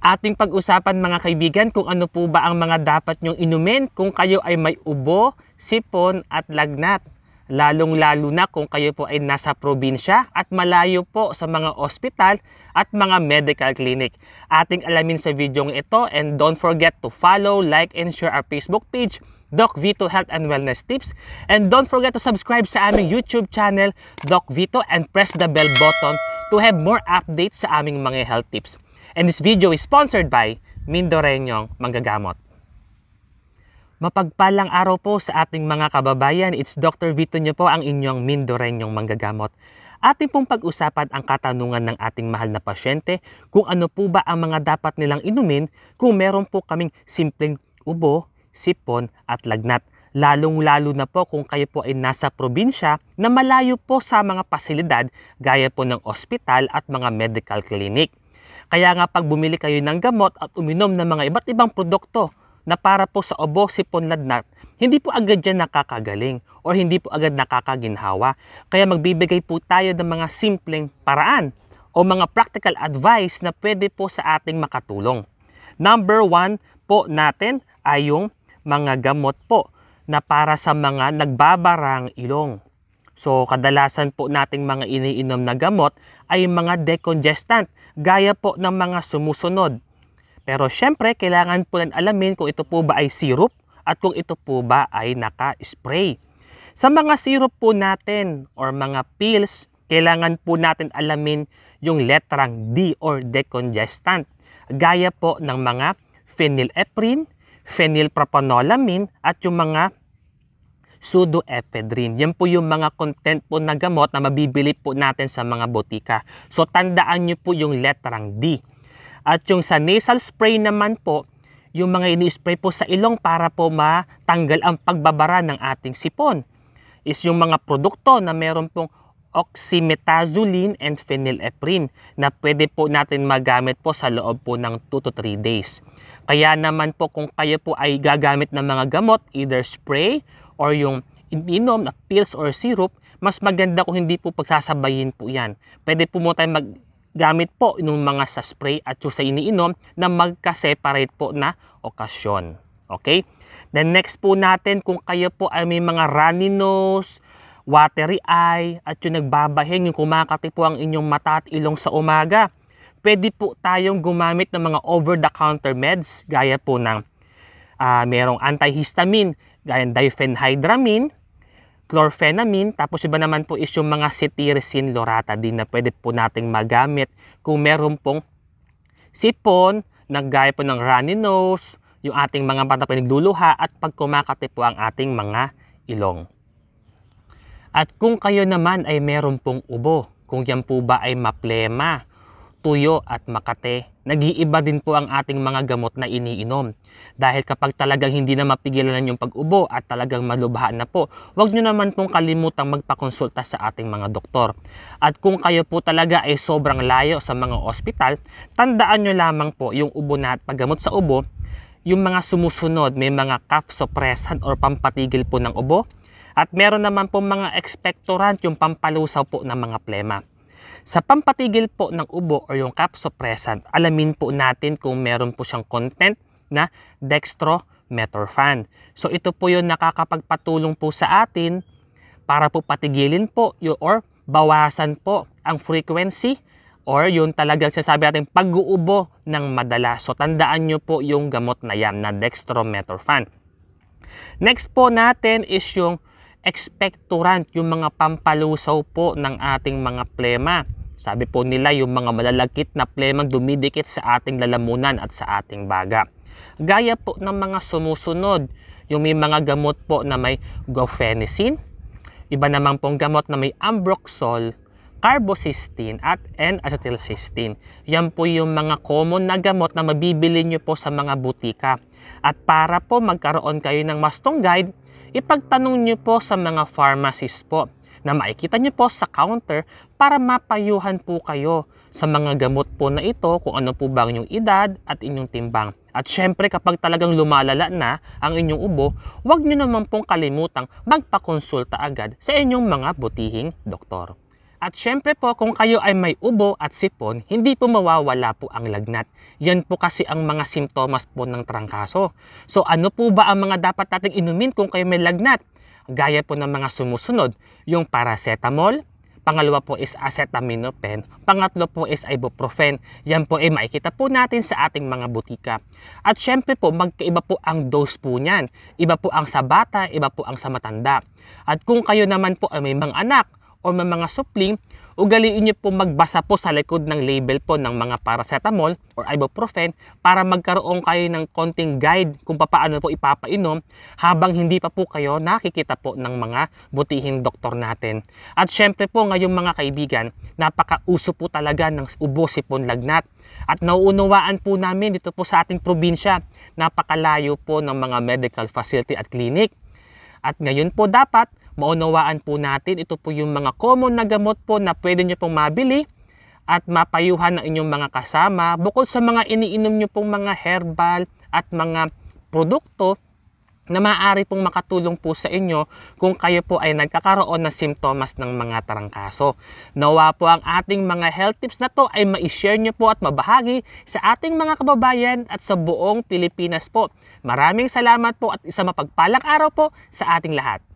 ating pag-usapan mga kaibigan kung ano po ba ang mga dapat nyong inumin kung kayo ay may ubo, sipon at lagnat. Lalong-lalo na kung kayo po ay nasa probinsya at malayo po sa mga ospital at mga medical clinic. Ating alamin sa video ito and don't forget to follow, like, and share our Facebook page Doc Vito Health and Wellness Tips. And don't forget to subscribe sa aming YouTube channel, Doc Vito, and press the bell button to have more updates sa aming mga health tips. And this video is sponsored by Mindorenyong Manggagamot. Mapagpalang araw po sa ating mga kababayan. It's Dr. Vito niyo po ang inyong Mindorenyong Manggagamot. Atin pong pag-usapan ang katanungan ng ating mahal na pasyente kung ano po ba ang mga dapat nilang inumin kung meron po kaming simpleng ubo, sipon at lagnat lalong-lalo na po kung kayo po ay nasa probinsya na malayo po sa mga pasilidad gaya po ng ospital at mga medical clinic. Kaya nga pag bumili kayo ng gamot at uminom ng mga iba't ibang produkto na para po sa obo, sipon, ladnat, hindi po agad yan nakakagaling o hindi po agad nakakaginhawa. Kaya magbibigay po tayo ng mga simpleng paraan o mga practical advice na pwede po sa ating makatulong. Number one po natin ay yung mga gamot po na para sa mga nagbabarang ilong. So kadalasan po nating mga iniinom na gamot ay mga decongestant gaya po ng mga sumusunod. Pero syempre, kailangan po rin alamin kung ito po ba ay syrup at kung ito po ba ay naka-spray. Sa mga syrup po natin or mga pills, kailangan po natin alamin yung letrang D or decongestant. Gaya po ng mga phenylephrine, phenylpropanolamine at yung mga pseudoephedrine. Yan po yung mga content po na gamot na mabibili po natin sa mga botika. So tandaan nyo po yung letrang D. At yung sa nasal spray naman po, yung mga ini-spray po sa ilong para po matanggal ang pagbabara ng ating sipon is yung mga produkto na meron pong oxymetazoline and phenylephrine na pwede po natin magamit po sa loob po ng 2 to 3 days. Kaya naman po kung kayo po ay gagamit ng mga gamot, either spray or yung ininom na pills or syrup, mas maganda kung hindi po pagsasabayin po yan. Pwede po mo tayong maggamit po ng mga sa spray at yung sa iniinom na magka-separate po na okasyon. Okay? Then next po natin kung kayo po ay may mga runny nose, watery eye, at yung nagbabahing, yung kumakati po ang inyong mata at ilong sa umaga, pwede po tayong gumamit ng mga over-the-counter meds gaya po ng uh, merong antihistamine gaya diphenhydramine, chlorphenamine, tapos iba naman po is yung mga cetirizine loratadine na pwede po nating magamit kung meron pong sipon, naggaya po ng runny nose, yung ating mga mata po nagluluha at pag kumakati po ang ating mga ilong. At kung kayo naman ay meron pong ubo, kung yan po ba ay maplema, tuyo at makate, Nag-iiba din po ang ating mga gamot na iniinom. Dahil kapag talagang hindi na mapigilan yung pag-ubo at talagang malubha na po, huwag nyo naman pong kalimutang magpakonsulta sa ating mga doktor. At kung kayo po talaga ay sobrang layo sa mga ospital, tandaan nyo lamang po yung ubo na at paggamot sa ubo, yung mga sumusunod may mga cough suppressant or pampatigil po ng ubo, at meron naman po mga expectorant yung pampalusaw po ng mga plema. Sa pampatigil po ng ubo o yung cap suppressant, alamin po natin kung meron po siyang content na dextromethorphan. So ito po yung nakakapagpatulong po sa atin para po patigilin po yung or bawasan po ang frequency or yung talagang sinasabi natin pag-uubo ng madalas. So tandaan nyo po yung gamot na yan na dextromethorphan. Next po natin is yung expectorant yung mga pampalusaw po ng ating mga plema. Sabi po nila yung mga malalagkit na plemang dumidikit sa ating lalamunan at sa ating baga. Gaya po ng mga sumusunod, yung may mga gamot po na may gofenicin, iba naman pong gamot na may ambroxol, carbocysteine at N-acetylcysteine. Yan po yung mga common na gamot na mabibili nyo po sa mga butika. At para po magkaroon kayo ng mastong guide, ipagtanong nyo po sa mga pharmacist po na makikita nyo po sa counter para mapayuhan po kayo sa mga gamot po na ito kung ano po ba inyong edad at inyong timbang. At syempre kapag talagang lumalala na ang inyong ubo, huwag nyo naman pong kalimutang magpakonsulta agad sa inyong mga butihing doktor. At syempre po kung kayo ay may ubo at sipon, hindi po mawawala po ang lagnat. Yan po kasi ang mga simptomas po ng trangkaso. So ano po ba ang mga dapat nating inumin kung kayo may lagnat? Gaya po ng mga sumusunod, yung paracetamol, Pangalawa po is acetaminophen. Pangatlo po is ibuprofen. Yan po ay makikita po natin sa ating mga butika. At syempre po, magkaiba po ang dose po niyan. Iba po ang sa bata, iba po ang sa matanda. At kung kayo naman po ay may mga anak, o mga supling, ugaliin niyo po magbasa po sa likod ng label po ng mga paracetamol or ibuprofen para magkaroon kayo ng konting guide kung paano po ipapainom habang hindi pa po kayo nakikita po ng mga butihin doktor natin. At syempre po ngayong mga kaibigan, napakauso po talaga ng ubo sipon lagnat. At nauunawaan po namin dito po sa ating probinsya, napakalayo po ng mga medical facility at clinic. At ngayon po dapat maunawaan po natin. Ito po yung mga common na gamot po na pwede nyo pong mabili at mapayuhan ng inyong mga kasama bukod sa mga iniinom nyo pong mga herbal at mga produkto na maaari pong makatulong po sa inyo kung kayo po ay nagkakaroon ng simptomas ng mga tarangkaso. Nawa po ang ating mga health tips na to ay ma-share nyo po at mabahagi sa ating mga kababayan at sa buong Pilipinas po. Maraming salamat po at isang mapagpalang araw po sa ating lahat.